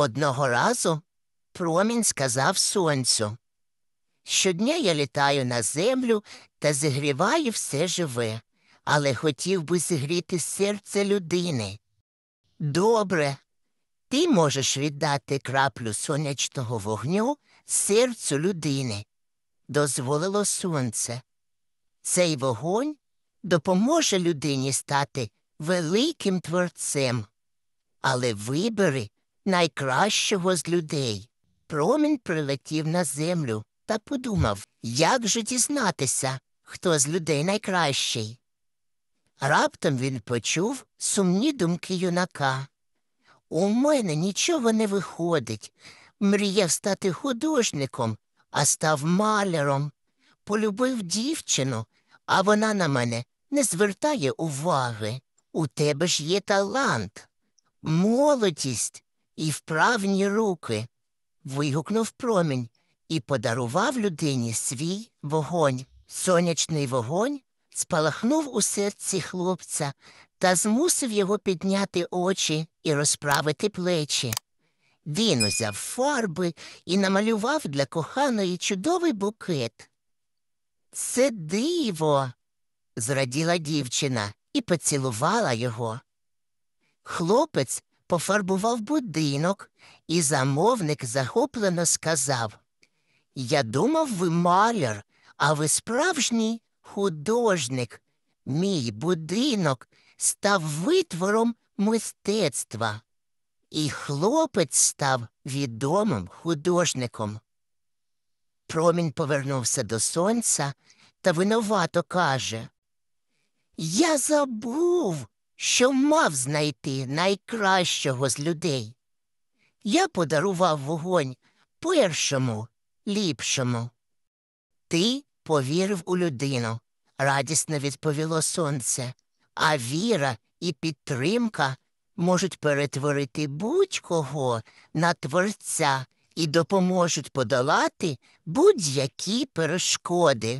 Одного разу промінь сказав сонцю. Щодня я літаю на землю та зігріваю все живе, але хотів би зігріти серце людини. Добре, ти можеш віддати краплю сонячного вогню серцю людини. Дозволило сонце. Цей вогонь допоможе людині стати великим творцем. Але вибери найкращого з людей. Промінь прилетів на землю та подумав, як же дізнатися, хто з людей найкращий. Раптом він почув сумні думки юнака. У мене нічого не виходить. Мріяв стати художником, а став маляром. Полюбив дівчину, а вона на мене не звертає уваги. У тебе ж є талант, молодість і вправні руки. Вигукнув промінь і подарував людині свій вогонь. Сонячний вогонь спалахнув у серці хлопця та змусив його підняти очі і розправити плечі. Він узяв фарби і намалював для коханої чудовий букет. Це диво, зраділа дівчина і поцілувала його. Хлопець пофарбував будинок, і замовник захоплено сказав Я думав, ви маляр, а ви справжній художник. Мій будинок став витвором мистецтва. І хлопець став відомим художником. Промінь повернувся до сонця та винувато каже Я забув, що мав знайти найкращого з людей. Я подарував вогонь першому ліпшому. Ти повірив у людину, радісно відповіло сонце, а віра і підтримка можуть перетворити будь-кого на творця і допоможуть подолати будь-які перешкоди.